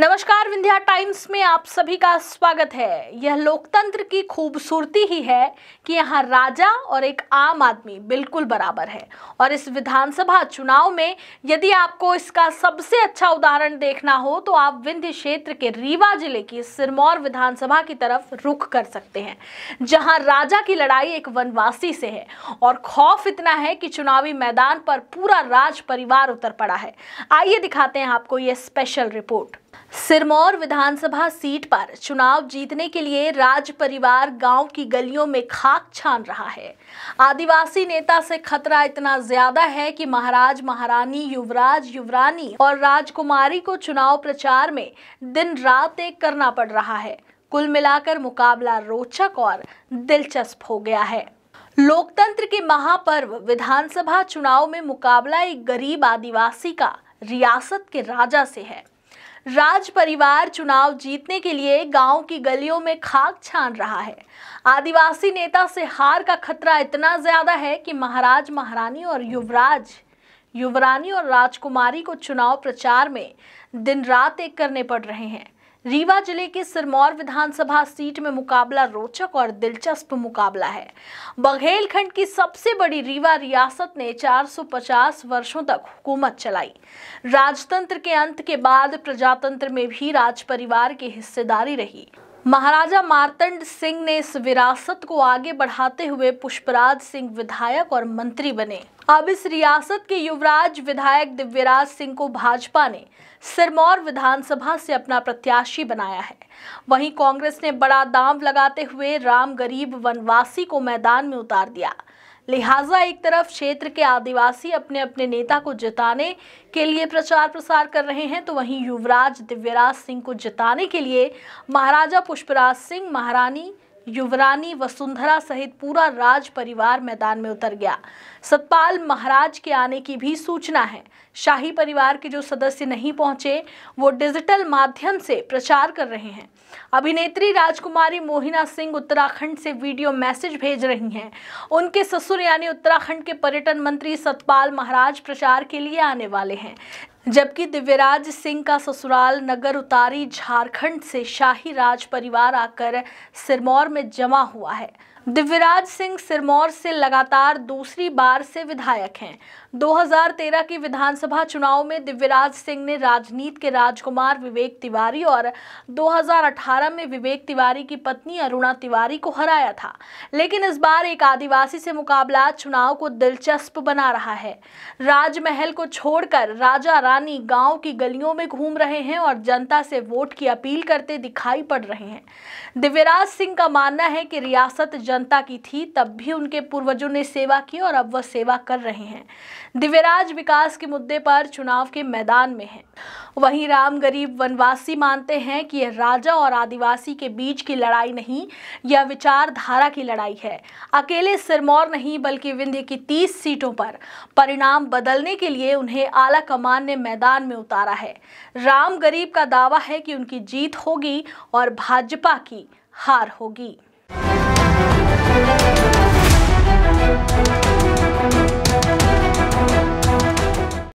नमस्कार विंध्या टाइम्स में आप सभी का स्वागत है यह लोकतंत्र की खूबसूरती ही है कि यहाँ राजा और एक आम आदमी बिल्कुल बराबर है और इस विधानसभा चुनाव में यदि आपको इसका सबसे अच्छा उदाहरण देखना हो तो आप विंध्य क्षेत्र के रीवा जिले की सिरमौर विधानसभा की तरफ रुख कर सकते हैं जहाँ राजा की लड़ाई एक वनवासी से है और खौफ इतना है कि चुनावी मैदान पर पूरा राज परिवार उतर पड़ा है आइए दिखाते हैं आपको ये special report Sirmaur Vidhan Sabha seat पर चुनाव जीतने के लिए राज परिवार गांव की गलियों में खाक छान रहा है आदिवासी नेता से खतरा इतना ज्यादा है कि महाराज महारानी युवराज युवरानी और राजकुमारी को चुनाव प्रचार में दिन रात एक करना पड़ रहा है कुल मिलाकर मुकाबला रोचक और दिलचस्प हो गया है लोकतंत्र के महापर्व विधानसभा चुनाव में मुकाबला एक गरीब आदिवासी का रियासत के राजा से है राज परिवार चुनाव जीतने के लिए गांव की गलियों में खाक छान रहा है आदिवासी नेता से हार का खतरा इतना ज्यादा है कि महाराज महारानी और युवराज युवरानी और राजकुमारी को चुनाव प्रचार में दिन रात एक करने पड़ रहे हैं रीवा जिले के सिरमौर विधानसभा सीट में मुकाबला रोचक और दिलचस्प मुकाबला है बघेलखंड की सबसे बड़ी रीवा रियासत ने 450 वर्षों तक हुकूमत चलाई राजतंत्र के अंत के बाद प्रजातंत्र में भी राज परिवार की हिस्सेदारी रही महाराजा मार्तंड सिंह ने इस विरासत को आगे बढ़ाते हुए पुष्पराज सिंह विधायक और मंत्री बने अब इस रियासत के युवराज विधायक दिव्यराज सिंह को भाजपा ने सिरमौर विधानसभा से अपना प्रत्याशी बनाया है वहीं कांग्रेस ने बड़ा दाम लगाते हुए राम गरीब वनवासी को मैदान में उतार दिया लिहाजा एक तरफ क्षेत्र के आदिवासी अपने अपने नेता को जिताने के लिए प्रचार प्रसार कर रहे हैं तो वहीं युवराज दिव्यराज सिंह को जिताने के लिए महाराजा पुष्पराज सिंह महारानी युवरानी वसुंधरा सहित पूरा राज परिवार मैदान में उतर गया सतपाल महाराज के आने की भी सूचना है शाही परिवार के जो सदस्य नहीं पहुंचे वो डिजिटल माध्यम से प्रचार कर रहे हैं अभिनेत्री राजकुमारी मोहिना सिंह उत्तराखंड से वीडियो मैसेज भेज रही हैं उनके ससुर यानी उत्तराखंड के पर्यटन मंत्री सतपाल महाराज प्रचार के लिए आने वाले हैं जबकि दिव्यराज सिंह का ससुराल नगर उतारी झारखंड से शाही राज परिवार आकर सिरमौर में जमा हुआ है दिव्यराज सिंह सिरमौर से लगातार दूसरी बार से विधायक हैं 2013 की विधानसभा चुनाव में दिव्यराज सिंह ने राजनीति के राजकुमार विवेक तिवारी और 2018 में विवेक तिवारी की पत्नी अरुणा तिवारी को हराया था लेकिन इस बार एक आदिवासी से मुकाबला चुनाव को दिलचस्प बना रहा है राजमहल को छोड़कर राजा रानी गांव की गलियों में घूम रहे हैं और जनता से वोट की अपील करते दिखाई पड़ रहे हैं दिव्यराज सिंह का मानना है कि रियासत जनता की थी तब भी उनके पूर्वजों ने सेवा की और अब वह सेवा कर रहे हैं दिव्यराज विकास के मुद्दे पर चुनाव के मैदान में हैं वहीं राम गरीब वनवासी मानते हैं कि यह राजा और आदिवासी के बीच की लड़ाई नहीं यह विचारधारा की लड़ाई है अकेले सिरमौर नहीं बल्कि विंध्य की तीस सीटों पर परिणाम बदलने के लिए उन्हें आला कमान ने मैदान में उतारा है राम गरीब का दावा है कि उनकी जीत होगी और भाजपा की हार होगी